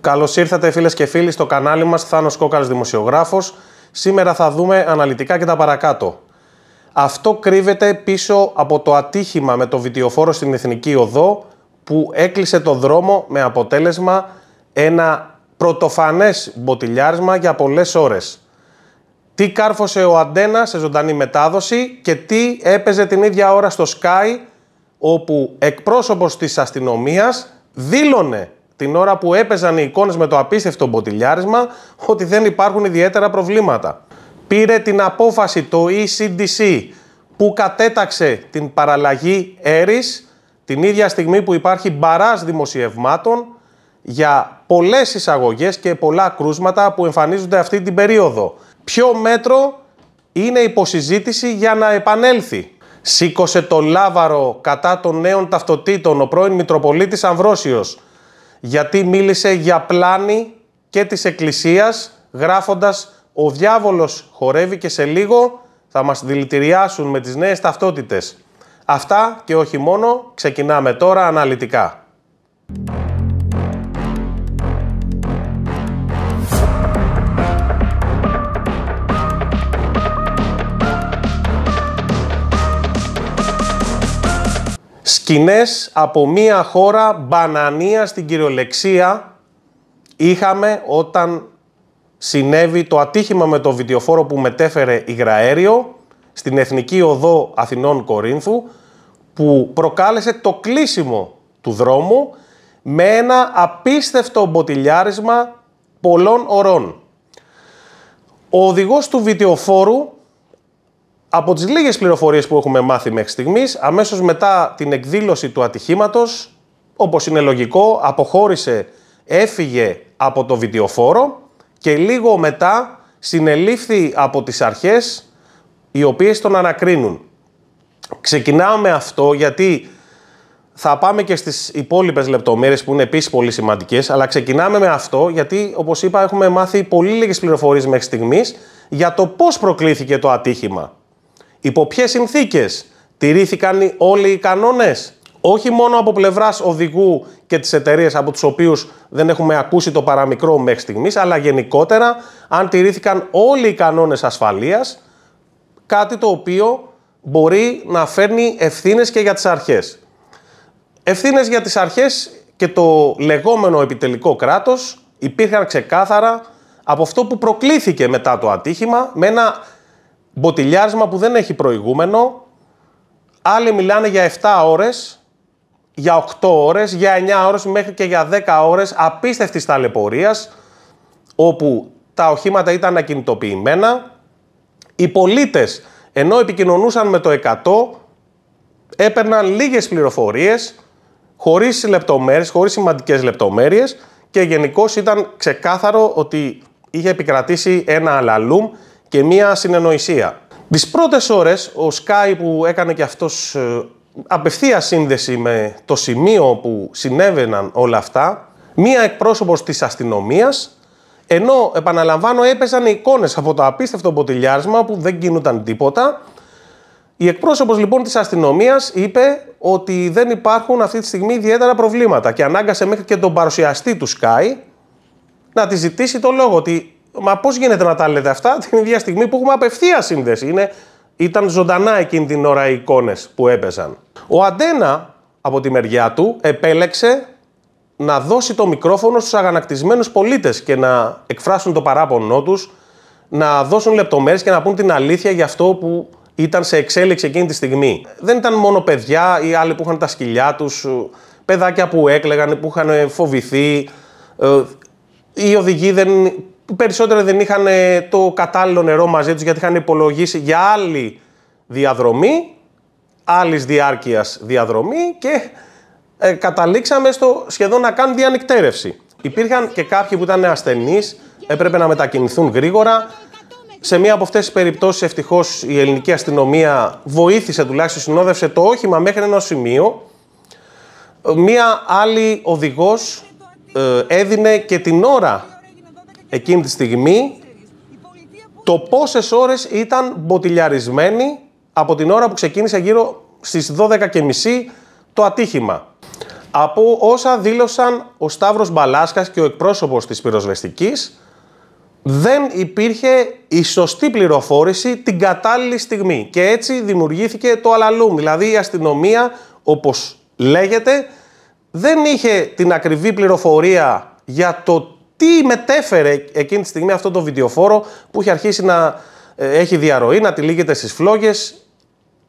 Καλώς ήρθατε, φίλες και φίλοι, στο κανάλι μας Θάνος Κόκαλης Δημοσιογράφος. Σήμερα θα δούμε αναλυτικά και τα παρακάτω. Αυτό κρύβεται πίσω από το ατύχημα με το βιτιοφόρο στην Εθνική Οδό που έκλεισε το δρόμο με αποτέλεσμα ένα πρωτοφανές μποτιλιάρισμα για πολλές ώρες. Τι κάρφωσε ο Αντένα σε ζωντανή μετάδοση και τι έπαιζε την ίδια ώρα στο Sky όπου εκπρόσωπος της αστυνομίας δήλωνε την ώρα που έπαιζαν οι εικόνες με το απίστευτο μποτιλιάρισμα ότι δεν υπάρχουν ιδιαίτερα προβλήματα. Πήρε την απόφαση το ECDC που κατέταξε την παραλλαγή έρης την ίδια στιγμή που υπάρχει μπαράς δημοσιευμάτων για πολλές εισαγωγές και πολλά κρούσματα που εμφανίζονται αυτή την περίοδο. Ποιο μέτρο είναι υποσυζήτηση για να επανέλθει. Σήκωσε το λάβαρο κατά των νέων ταυτοτήτων ο πρώην Μητροπολίτης Αμβρόσιος γιατί μίλησε για πλάνη και της Εκκλησίας γράφοντας «Ο διάβολος χορεύει και σε λίγο θα μας δηλητηριάσουν με τις νέες ταυτότητες». Αυτά και όχι μόνο ξεκινάμε τώρα αναλυτικά. σκηνές από μία χώρα μπανανία στην κυριολεξία είχαμε όταν συνέβη το ατύχημα με το βιντεοφόρο που μετέφερε υγραέριο στην Εθνική Οδό Αθηνών Κορίνθου που προκάλεσε το κλείσιμο του δρόμου με ένα απίστευτο μποτιλιάρισμα πολλών ωρών. Ο οδηγός του βιντεοφόρου από τις λίγες πληροφορίες που έχουμε μάθει μέχρι στιγμής, αμέσως μετά την εκδήλωση του ατυχήματος, όπως είναι λογικό, αποχώρησε, έφυγε από το βιντεοφόρο και λίγο μετά συνελήφθη από τις αρχές οι οποίες τον ανακρίνουν. Ξεκινάω με αυτό γιατί θα πάμε και στις υπόλοιπες λεπτομέρειες που είναι επίσης πολύ σημαντικές, αλλά ξεκινάμε με αυτό γιατί, όπως είπα, έχουμε μάθει πολύ λίγες πληροφορίες μέχρι στιγμής για το πώς προκλήθηκε το ατύχημα. Υπό ποιες συνθήκες τηρήθηκαν όλοι οι κανόνες, όχι μόνο από πλευράς οδηγού και τις εταιρείες από τους οποίους δεν έχουμε ακούσει το παραμικρό μέχρι στιγμής, αλλά γενικότερα αν τηρήθηκαν όλοι οι κανόνες ασφαλείας, κάτι το οποίο μπορεί να φέρνει ευθύνες και για τις αρχές. Ευθύνες για τις αρχές και το λεγόμενο επιτελικό κράτος υπήρχαν ξεκάθαρα από αυτό που προκλήθηκε μετά το ατύχημα με ένα Μποτιλιάρισμα που δεν έχει προηγούμενο. Άλλοι μιλάνε για 7 ώρες, για 8 ώρες, για 9 ώρες μέχρι και για 10 ώρες απίστευτης ταλαιπωρίας όπου τα οχήματα ήταν ακινητοποιημένα. Οι πολίτες ενώ επικοινωνούσαν με το 100 έπαιρναν λίγες πληροφορίες χωρίς λεπτομέρειες, χωρίς σημαντικές λεπτομέρειες και γενικώς ήταν ξεκάθαρο ότι είχε επικρατήσει ένα αλαλούμ και μία συνεννοησία. Τις πρώτες ώρες, ο Σκάι που έκανε και αυτός ε, απευθεία σύνδεση με το σημείο που συνέβαιναν όλα αυτά, μία εκπρόσωπος της αστυνομίας, ενώ επαναλαμβάνω έπεσαν εικόνε εικόνες από το απίστευτο ποτηλιάρισμα που δεν κινούταν τίποτα, η εκπρόσωπος λοιπόν της αστυνομίας είπε ότι δεν υπάρχουν αυτή τη στιγμή ιδιαίτερα προβλήματα και ανάγκασε μέχρι και τον παρουσιαστή του Σκάι να τη ζητήσει το λόγο ότι Μα πώς γίνεται να τα λέτε αυτά την ίδια στιγμή που έχουμε απευθεία σύνδεση. ήταν ζωντανά εκείνη την ώρα οι εικόνες που έπεσαν. Ο Αντένα από τη μεριά του επέλεξε να δώσει το μικρόφωνο στους αγανακτισμένους πολίτες και να εκφράσουν το παράπονό τους, να δώσουν λεπτομέρειες και να πούν την αλήθεια για αυτό που ήταν σε εξέλιξη εκείνη τη στιγμή. Δεν ήταν μόνο παιδιά ή άλλοι που είχαν τα σκυλιά τους, παιδάκια που έκλεγαν, που είχαν φοβηθεί. Ε, οι οδηγοί δεν που περισσότερο δεν είχαν ε, το κατάλληλο νερό μαζί τους γιατί είχαν υπολογίσει για άλλη διαδρομή, άλλης διάρκειας διαδρομή και ε, καταλήξαμε στο σχεδόν να κάνουν διανυκτέρευση. Υπήρχαν και κάποιοι που ήταν ασθενείς, έπρεπε να μετακινηθούν γρήγορα. Σε μία από αυτές τις περιπτώσεις ευτυχώς η ελληνική αστυνομία βοήθησε τουλάχιστον συνόδευσε το όχημα μέχρι ένα σημείο. Μία άλλη οδηγός ε, έδινε και την ώρα εκείνη τη στιγμή το πόσες ώρες ήταν μποτιλιαρισμένοι από την ώρα που ξεκίνησε γύρω στις 12.30 το ατύχημα. Από όσα δήλωσαν ο Σταύρος Μπαλάσκας και ο εκπρόσωπος της πυροσβεστικής, δεν υπήρχε η σωστή πληροφόρηση την κατάλληλη στιγμή. Και έτσι δημιουργήθηκε το αλαλούμ. Δηλαδή η αστυνομία, όπως λέγεται, δεν είχε την ακριβή πληροφορία για το τι μετέφερε εκείνη τη στιγμή αυτό το βιντεοφόρο που είχε αρχίσει να ε, έχει διαρροή, να τυλίγεται στις φλόγες.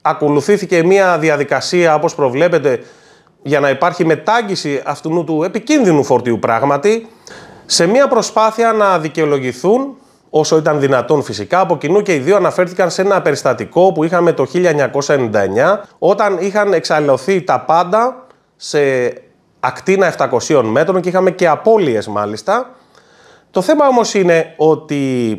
Ακολουθήθηκε μια διαδικασία, όπως προβλέπετε, για να υπάρχει μετάγγιση αυτού του επικίνδυνου φορτίου πράγματι, σε μια προσπάθεια να δικαιολογηθούν, όσο ήταν δυνατόν φυσικά, από κοινού και οι δύο αναφέρθηκαν σε ένα περιστατικό που είχαμε το 1999, όταν είχαν εξαλειωθεί τα πάντα σε ακτίνα 700 μέτρων και είχαμε και απώλειες μάλιστα, το θέμα όμως είναι ότι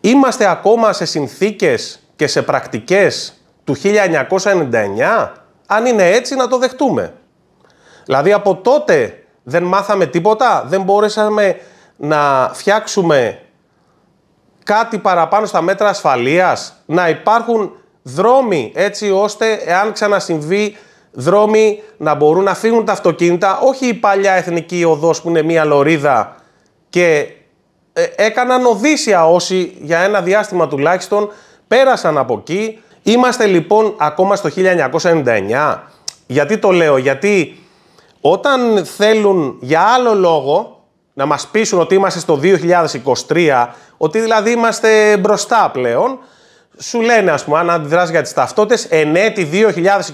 είμαστε ακόμα σε συνθήκες και σε πρακτικές του 1999, αν είναι έτσι να το δεχτούμε. Δηλαδή από τότε δεν μάθαμε τίποτα, δεν μπορέσαμε να φτιάξουμε κάτι παραπάνω στα μέτρα ασφαλείας, να υπάρχουν δρόμοι έτσι ώστε εάν ξανασυμβεί δρόμοι να μπορούν να φύγουν τα αυτοκίνητα, όχι η παλιά εθνική οδός που είναι μία λωρίδα και ε, έκαναν Οδύσσια όσοι για ένα διάστημα τουλάχιστον πέρασαν από εκεί. Είμαστε λοιπόν ακόμα στο 1999. Γιατί το λέω, γιατί όταν θέλουν για άλλο λόγο να μας πείσουν ότι είμαστε στο 2023, ότι δηλαδή είμαστε μπροστά πλέον, σου λένε ας πούμε αν αντιδράσεις για τις ταυτότητες, εν έτη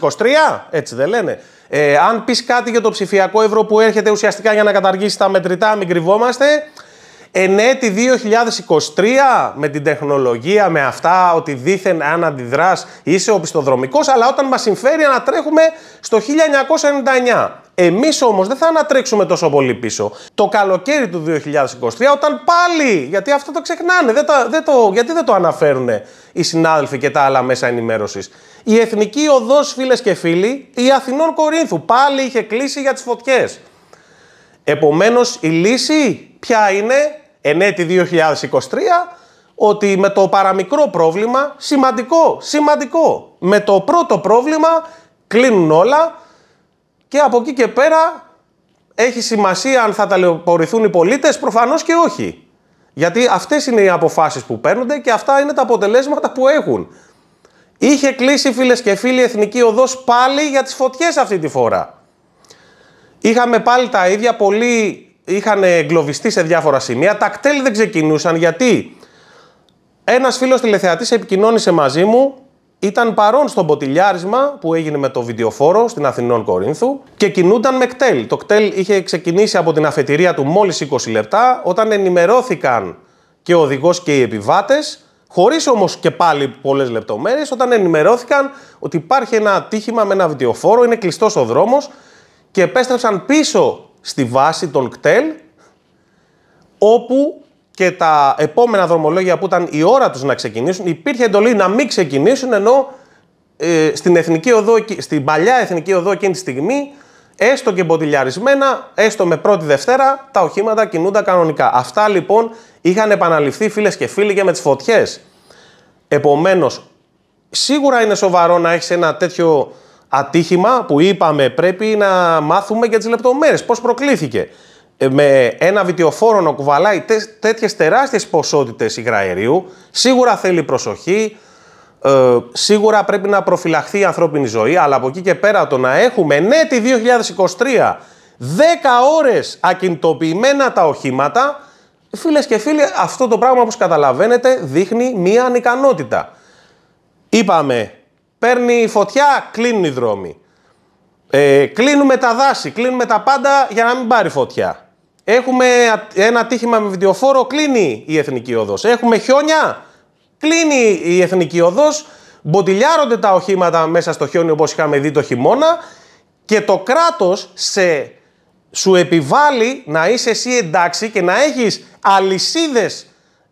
2023, έτσι δεν λένε. Ε, αν πεις κάτι για το ψηφιακό ευρώ που έρχεται ουσιαστικά για να καταργήσει τα μετρητά, μην κρυβόμαστε. Εν έτη 2023, με την τεχνολογία, με αυτά, ότι δήθεν αν αντιδράς είσαι οπισθοδρομικός, αλλά όταν μας συμφέρει τρέχουμε στο 1999. Εμείς όμως δεν θα ανατρέξουμε τόσο πολύ πίσω. Το καλοκαίρι του 2023, όταν πάλι, γιατί αυτό το ξεχνάνε, δεν το, δεν το, γιατί δεν το αναφέρουν οι συνάδελφοι και τα άλλα μέσα ενημέρωσης. Η Εθνική Οδός, φίλες και φίλοι, η Αθηνών Κορίνθου. Πάλι είχε κλείσει για τις φωτιές. Επομένως, η λύση ποια είναι, εν έτη 2023, ότι με το παραμικρό πρόβλημα, σημαντικό, σημαντικό, με το πρώτο πρόβλημα κλείνουν όλα και από εκεί και πέρα έχει σημασία αν θα ταλαιπωρηθούν οι πολίτες, προφανώς και όχι. Γιατί αυτές είναι οι αποφάσεις που παίρνονται και αυτά είναι τα αποτελέσματα που έχουν. Είχε κλείσει φίλες και φίλοι εθνική οδός πάλι για τις φωτιές αυτή τη φορά. Είχαμε πάλι τα ίδια, πολλοί είχαν εγκλωβιστεί σε διάφορα σημεία. Τα κτέλ δεν ξεκινούσαν γιατί ένας φίλος τηλεθεατής επικοινώνησε μαζί μου ήταν παρόν στο ποτηλιάρισμα που έγινε με το βιντεοφόρο στην Αθηνών Κορίνθου και κινούνταν με κτέλ. Το κτέλ είχε ξεκινήσει από την αφετηρία του μόλις 20 λεπτά. Όταν ενημερώθηκαν και ο οδηγός και οι επιβάτες, Χωρίς όμως και πάλι πολλές λεπτομέρειες, όταν ενημερώθηκαν ότι υπάρχει ένα ατύχημα με ένα βιντεοφόρο, είναι κλειστός ο δρόμος και επέστρεψαν πίσω στη βάση των κτέλ, όπου και τα επόμενα δρομολόγια που ήταν η ώρα τους να ξεκινήσουν, υπήρχε εντολή να μην ξεκινήσουν, ενώ ε, στην, εθνική οδό, στην παλιά εθνική οδό εκείνη τη στιγμή έστω και μποτιλιαρισμένα, έστω με πρώτη Δευτέρα, τα οχήματα κινούνταν κανονικά. Αυτά λοιπόν είχαν επαναληφθεί φίλες και φίλοι και με τις φωτιές. Επομένως, σίγουρα είναι σοβαρό να έχεις ένα τέτοιο ατύχημα που είπαμε πρέπει να μάθουμε για τις λεπτομέρειες. Πώς προκλήθηκε. Ε, με ένα βιτιοφόρο να κουβαλάει τέτοιες τεράστιες ποσότητες υγραερίου, σίγουρα θέλει προσοχή, ε, σίγουρα πρέπει να προφυλαχθεί η ανθρώπινη ζωή, αλλά από εκεί και πέρα το να έχουμε ναι τη 2023 10 ώρες ακινητοποιημένα τα οχήματα, φίλες και φίλοι, αυτό το πράγμα όπως καταλαβαίνετε δείχνει μία ανικανότητα. Είπαμε, παίρνει φωτιά, κλείνουν οι δρόμοι. Ε, κλείνουμε τα δάση, κλείνουμε τα πάντα για να μην πάρει φωτιά. Έχουμε ένα τύχημα με βιντεοφόρο, κλείνει η εθνική οδός. Έχουμε χιόνια, Κλείνει η εθνική οδός, μποτιλιάρονται τα οχήματα μέσα στο χιόνι όπως είχαμε δει το χειμώνα και το κράτος σε, σου επιβάλλει να είσαι εσύ εντάξει και να έχεις αλυσίδες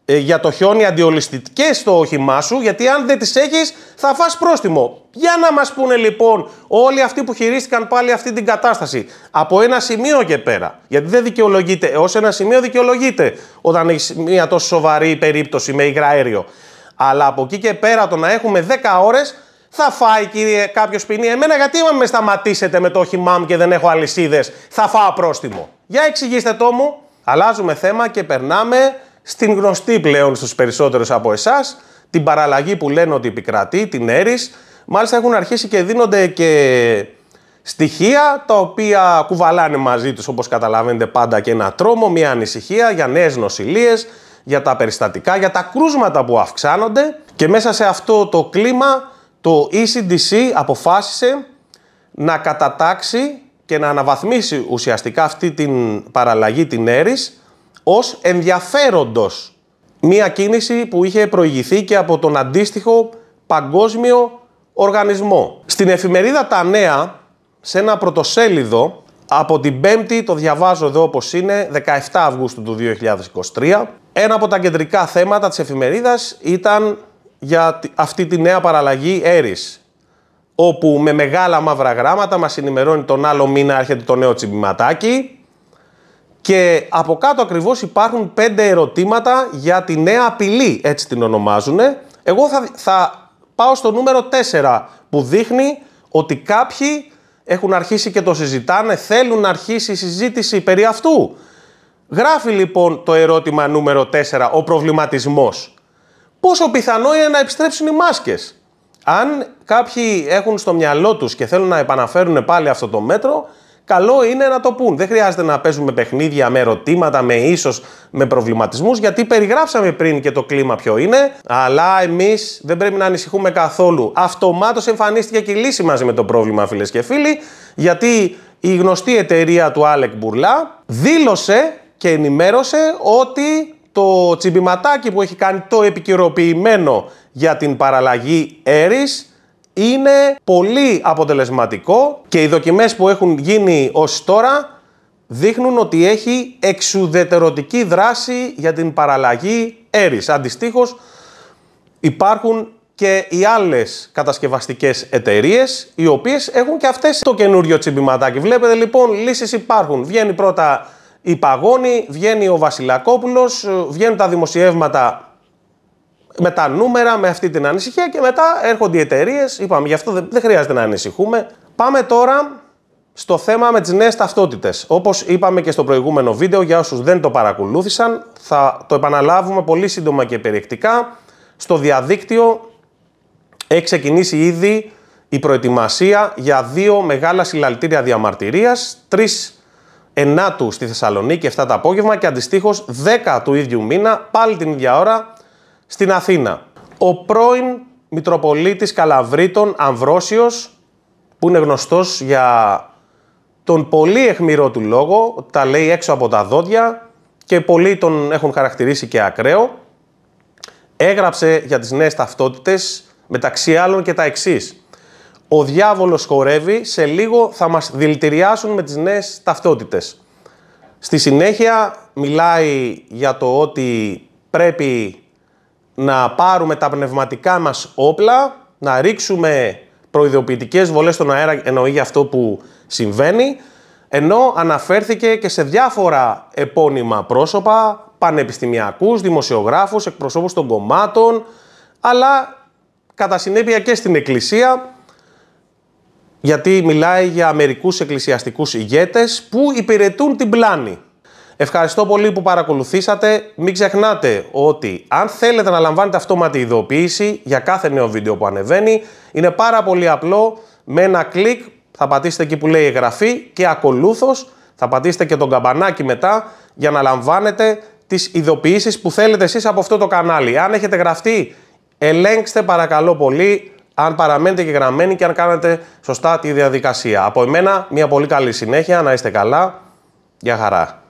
ε, για το χιόνι αντιολιστικές στο όχημά σου γιατί αν δεν τις έχεις θα φας πρόστιμο. Για να μας πούνε λοιπόν όλοι αυτοί που χειρίστηκαν πάλι αυτή την κατάσταση από ένα σημείο και πέρα. Γιατί δεν δικαιολογείται, ως ένα σημείο δικαιολογείται όταν έχεις μια τόσο σοβαρή περίπτωση με υγραέριο. Αλλά από εκεί και πέρα το να έχουμε 10 ώρες θα φάει κύριε κάποιος ποινή. Εμένα γιατί είμαι με σταματήσετε με το όχι μου και δεν έχω αλυσίδες, θα φάω πρόστιμο. Για εξηγήστε το μου. Αλλάζουμε θέμα και περνάμε στην γνωστή πλέον στους περισσότερους από εσάς, την παραλλαγή που λένε ότι επικρατεί, την Έρης. Μάλιστα έχουν αρχίσει και δίνονται και στοιχεία τα οποία κουβαλάνε μαζί τους όπως καταλαβαίνετε πάντα και ένα τρόμο, μια ανησυχία για νέες νοσηλίες, για τα περιστατικά, για τα κρούσματα που αυξάνονται και μέσα σε αυτό το κλίμα το ECDC αποφάσισε να κατατάξει και να αναβαθμίσει ουσιαστικά αυτή την παραλλαγή την έρης ως ενδιαφέροντος. Μία κίνηση που είχε προηγηθεί και από τον αντίστοιχο παγκόσμιο οργανισμό. Στην εφημερίδα Τα Νέα, σε ένα πρωτοσέλιδο, από την 5η, το διαβάζω εδώ όπως είναι, 17 Αυγούστου του 2023, ένα από τα κεντρικά θέματα της εφημερίδας ήταν για αυτή τη νέα παραλλαγή Έρης, όπου με μεγάλα μαύρα γράμματα μας ενημερώνει τον άλλο μήνα έρχεται το νέο τσιμπηματάκι και από κάτω ακριβώς υπάρχουν πέντε ερωτήματα για τη νέα απειλή, έτσι την ονομάζουν. Εγώ θα, θα πάω στο νούμερο 4 που δείχνει ότι κάποιοι έχουν αρχίσει και το συζητάνε, θέλουν να αρχίσει η συζήτηση περί αυτού. Γράφει λοιπόν το ερώτημα νούμερο 4, ο προβληματισμός. Πόσο πιθανό είναι να επιστρέψουν οι μάσκες. Αν κάποιοι έχουν στο μυαλό τους και θέλουν να επαναφέρουν πάλι αυτό το μέτρο, καλό είναι να το πούν. Δεν χρειάζεται να παίζουμε παιχνίδια με ερωτήματα, με ίσως, με προβληματισμούς, γιατί περιγράψαμε πριν και το κλίμα ποιο είναι, αλλά εμείς δεν πρέπει να ανησυχούμε καθόλου. Αυτομάτως εμφανίστηκε και η λύση μαζί με το πρόβλημα, φίλες και φίλοι, γιατί η γνωστή εταιρεία του Άλεκ Μπουρλά δήλωσε και ενημέρωσε ότι το τσιμπηματάκι που έχει κάνει το επικαιροποιημένο για την παραλλαγή Έρης είναι πολύ αποτελεσματικό και οι δοκιμές που έχουν γίνει ως τώρα δείχνουν ότι έχει εξουδετερωτική δράση για την παραλλαγή Έρης. Αντιστοίχως υπάρχουν και οι άλλες κατασκευαστικές εταιρείες οι οποίες έχουν και αυτές το καινούριο τσιμπηματάκι. Βλέπετε λοιπόν λύσεις υπάρχουν. Βγαίνει πρώτα η Παγώνη, βγαίνει ο Βασιλακόπουλος, ε, βγαίνουν τα δημοσιεύματα με τα νούμερα, με αυτή την ανησυχία και μετά έρχονται οι εταιρείες. Είπαμε, γι' αυτό δεν χρειάζεται να ανησυχούμε. Πάμε τώρα στο θέμα με τις νέες ταυτότητες. Όπως είπαμε και στο προηγούμενο βίντεο, για όσους δεν το παρακολούθησαν, θα το επαναλάβουμε πολύ σύντομα και περιεκτικά. Στο διαδίκτυο έχει ξεκινήσει ήδη η προετοιμασία για δύο μεγάλα συλλαλητήρια διαμαρτυρίας. Τρεις 9 του στη Θεσσαλονίκη 7 το απόγευμα και αντιστοίχως 10 του ίδιου μήνα, πάλι την ίδια ώρα, στην Αθήνα. Ο πρώην Μητροπολίτης Καλαβρίτων Αμβρόσιος, που είναι γνωστός για τον πολύ αιχμηρό του λόγο, τα λέει έξω από τα δόντια και πολλοί τον έχουν χαρακτηρίσει και ακραίο, έγραψε για τις νέες ταυτότητες μεταξύ άλλων και τα εξής. Ο διάβολος χορεύει, σε λίγο θα μας δηλητηριάσουν με τις νέες ταυτότητες. Στη συνέχεια μιλάει για το ότι πρέπει να πάρουμε τα πνευματικά μας όπλα, να ρίξουμε προειδοποιητικές βολές στον αέρα, εννοεί για αυτό που συμβαίνει, ενώ αναφέρθηκε και σε διάφορα επώνυμα πρόσωπα, πανεπιστημιακούς, δημοσιογράφους, εκπροσώπους των κομμάτων, αλλά κατά συνέπεια και στην Εκκλησία, γιατί μιλάει για μερικούς εκκλησιαστικούς ηγέτες που υπηρετούν την πλάνη. Ευχαριστώ πολύ που παρακολουθήσατε. Μην ξεχνάτε ότι αν θέλετε να λαμβάνετε αυτόματη ειδοποίηση για κάθε νέο βίντεο που ανεβαίνει, είναι πάρα πολύ απλό. Με ένα κλικ θα πατήσετε εκεί που λέει εγγραφή και ακολούθως θα πατήσετε και τον καμπανάκι μετά για να λαμβάνετε τις ειδοποιήσεις που θέλετε εσείς από αυτό το κανάλι. Αν έχετε γραφτεί, ελέγξτε παρακαλώ πολύ αν παραμένετε και γραμμένοι και αν κάνετε σωστά τη διαδικασία. Από εμένα, μια πολύ καλή συνέχεια, να είστε καλά. Γεια χαρά.